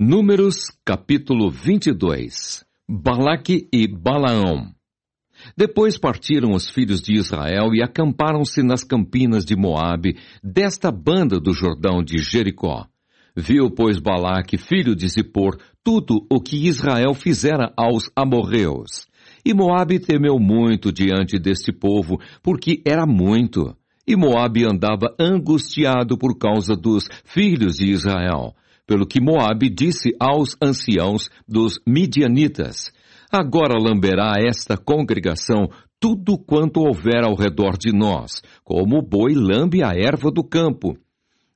Números capítulo 22 Balaque e Balaão Depois partiram os filhos de Israel e acamparam-se nas campinas de Moabe, desta banda do Jordão de Jericó. Viu, pois, Balaque, filho de Zippor, tudo o que Israel fizera aos amorreus. E Moabe temeu muito diante deste povo, porque era muito. E Moabe andava angustiado por causa dos filhos de Israel, pelo que Moabe disse aos anciãos dos midianitas: Agora lamberá esta congregação tudo quanto houver ao redor de nós, como o boi lambe a erva do campo.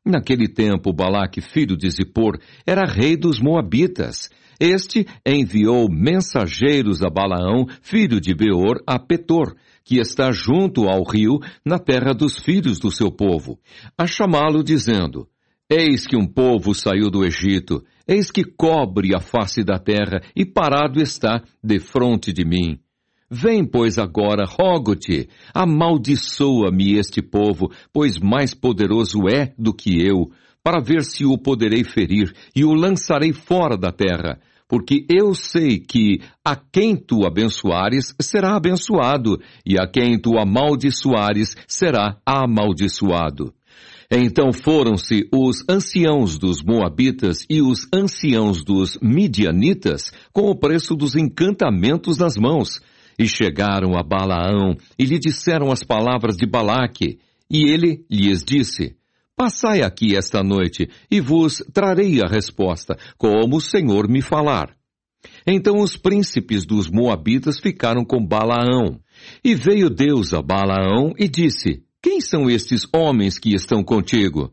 Naquele tempo, Balaque, filho de Zippor, era rei dos Moabitas. Este enviou mensageiros a Balaão, filho de Beor, a Petor, que está junto ao rio, na terra dos filhos do seu povo, a chamá-lo, dizendo, Eis que um povo saiu do Egito, eis que cobre a face da terra, e parado está defronte de mim. Vem, pois, agora, rogo-te, amaldiçoa-me este povo, pois mais poderoso é do que eu, para ver se o poderei ferir, e o lançarei fora da terra. Porque eu sei que a quem tu abençoares será abençoado, e a quem tu amaldiçoares será amaldiçoado. Então foram-se os anciãos dos Moabitas e os anciãos dos Midianitas com o preço dos encantamentos nas mãos, e chegaram a Balaão e lhe disseram as palavras de Balaque, e ele lhes disse, Passai aqui esta noite, e vos trarei a resposta, como o Senhor me falar. Então os príncipes dos Moabitas ficaram com Balaão. E veio Deus a Balaão e disse, quem são estes homens que estão contigo?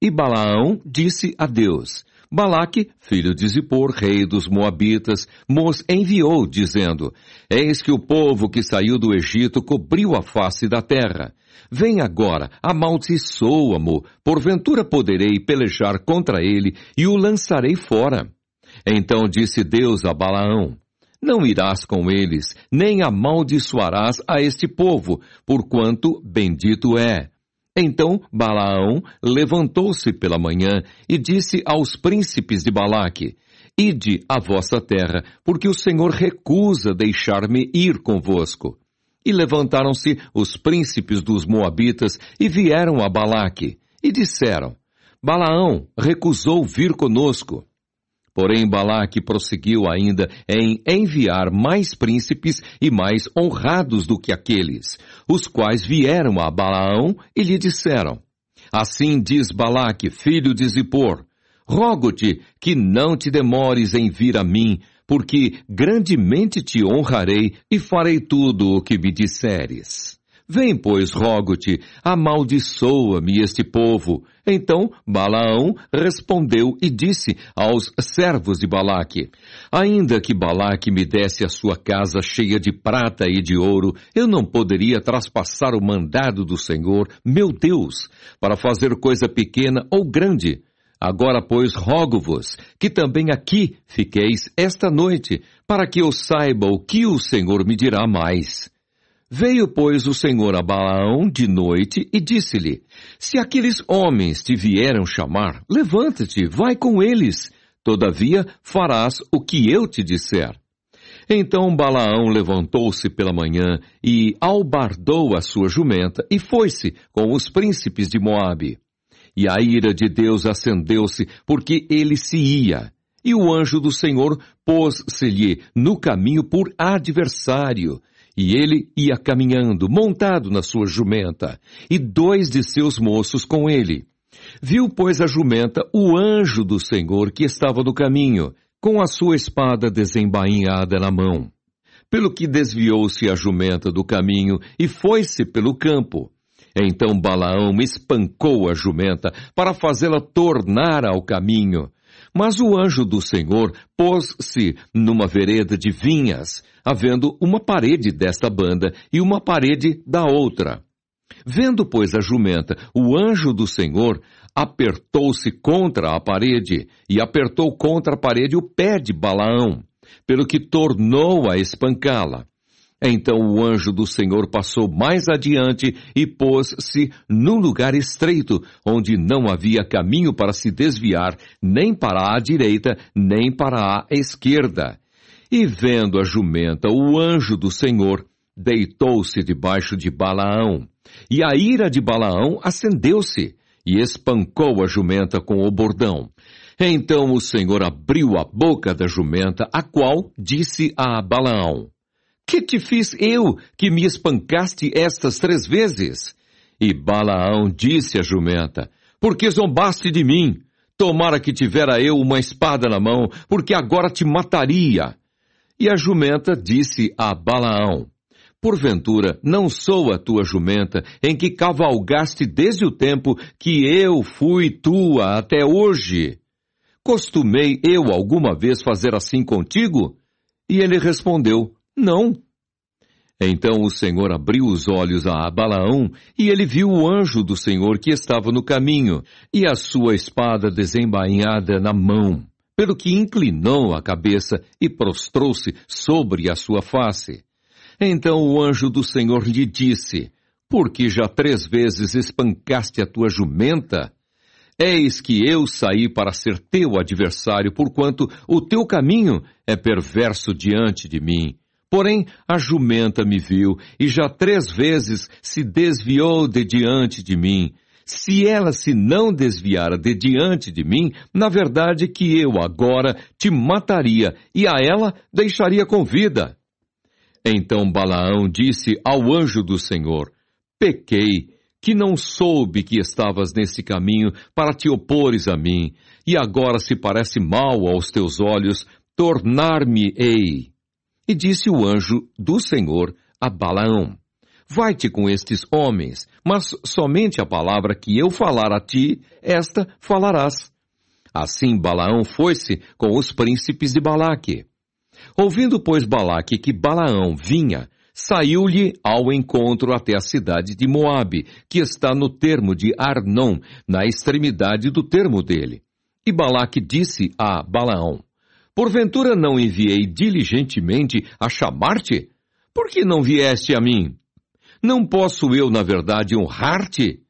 E Balaão disse a Deus: Balaque, filho de Zippor, rei dos Moabitas, nos enviou, dizendo: Eis que o povo que saiu do Egito cobriu a face da terra. Vem agora, amaldiçoa-mo, porventura poderei pelejar contra ele e o lançarei fora. Então disse Deus a Balaão: não irás com eles, nem amaldiçoarás a este povo, porquanto bendito é. Então Balaão levantou-se pela manhã e disse aos príncipes de Balaque, Ide à vossa terra, porque o Senhor recusa deixar-me ir convosco. E levantaram-se os príncipes dos Moabitas e vieram a Balaque, e disseram, Balaão recusou vir conosco. Porém, Balaque prosseguiu ainda em enviar mais príncipes e mais honrados do que aqueles, os quais vieram a Balaão e lhe disseram, Assim diz Balaque, filho de Zippor, rogo-te que não te demores em vir a mim, porque grandemente te honrarei e farei tudo o que me disseres. Vem, pois, rogo-te, amaldiçoa-me este povo. Então Balaão respondeu e disse aos servos de Balaque, Ainda que Balaque me desse a sua casa cheia de prata e de ouro, eu não poderia traspassar o mandado do Senhor, meu Deus, para fazer coisa pequena ou grande. Agora, pois, rogo-vos que também aqui fiqueis esta noite, para que eu saiba o que o Senhor me dirá mais. Veio, pois, o Senhor a Balaão de noite e disse-lhe, Se aqueles homens te vieram chamar, levanta-te, vai com eles. Todavia farás o que eu te disser. Então Balaão levantou-se pela manhã e albardou a sua jumenta e foi-se com os príncipes de Moabe. E a ira de Deus acendeu-se porque ele se ia. E o anjo do Senhor pôs-se-lhe no caminho por adversário e ele ia caminhando, montado na sua jumenta, e dois de seus moços com ele. Viu, pois, a jumenta o anjo do Senhor que estava no caminho, com a sua espada desembainhada na mão. Pelo que desviou-se a jumenta do caminho e foi-se pelo campo. Então Balaão espancou a jumenta para fazê-la tornar ao caminho, mas o anjo do Senhor pôs-se numa vereda de vinhas, havendo uma parede desta banda e uma parede da outra. Vendo, pois, a jumenta, o anjo do Senhor apertou-se contra a parede e apertou contra a parede o pé de Balaão, pelo que tornou a espancá-la. Então o anjo do Senhor passou mais adiante e pôs-se num lugar estreito, onde não havia caminho para se desviar, nem para a direita, nem para a esquerda. E vendo a jumenta, o anjo do Senhor deitou-se debaixo de Balaão. E a ira de Balaão acendeu-se e espancou a jumenta com o bordão. Então o Senhor abriu a boca da jumenta, a qual disse a Balaão: que te fiz eu que me espancaste estas três vezes? E Balaão disse à jumenta, Porque zombaste de mim? Tomara que tivera eu uma espada na mão, porque agora te mataria. E a jumenta disse a Balaão, Porventura, não sou a tua jumenta, em que cavalgaste desde o tempo que eu fui tua até hoje. Costumei eu alguma vez fazer assim contigo? E ele respondeu, não. Então o Senhor abriu os olhos a Balaão, e ele viu o anjo do Senhor que estava no caminho, e a sua espada desembainhada na mão, pelo que inclinou a cabeça e prostrou-se sobre a sua face. Então o anjo do Senhor lhe disse, Porque já três vezes espancaste a tua jumenta? Eis que eu saí para ser teu adversário, porquanto o teu caminho é perverso diante de mim Porém, a jumenta me viu e já três vezes se desviou de diante de mim. Se ela se não desviara de diante de mim, na verdade que eu agora te mataria e a ela deixaria com vida. Então Balaão disse ao anjo do Senhor: Pequei, que não soube que estavas nesse caminho para te opores a mim, e agora se parece mal aos teus olhos, tornar-me-ei e disse o anjo do Senhor a Balaão, Vai-te com estes homens, mas somente a palavra que eu falar a ti, esta falarás. Assim Balaão foi-se com os príncipes de Balaque. Ouvindo, pois, Balaque que Balaão vinha, saiu-lhe ao encontro até a cidade de Moabe, que está no termo de Arnon, na extremidade do termo dele. E Balaque disse a Balaão, Porventura não enviei diligentemente a chamar-te? Por que não vieste a mim? Não posso eu, na verdade, honrar-te?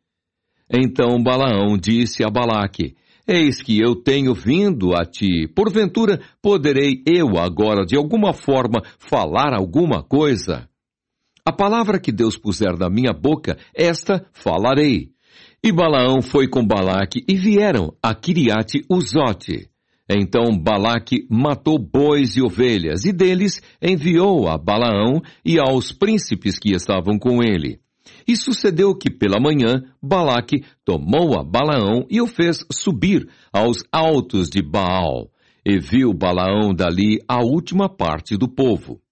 Então Balaão disse a Balaque, Eis que eu tenho vindo a ti. Porventura, poderei eu agora, de alguma forma, falar alguma coisa? A palavra que Deus puser na minha boca, esta falarei. E Balaão foi com Balaque e vieram a Kiriate Uzote. Então Balaque matou bois e ovelhas, e deles enviou a Balaão e aos príncipes que estavam com ele. E sucedeu que pela manhã Balaque tomou a Balaão e o fez subir aos altos de Baal, e viu Balaão dali a última parte do povo.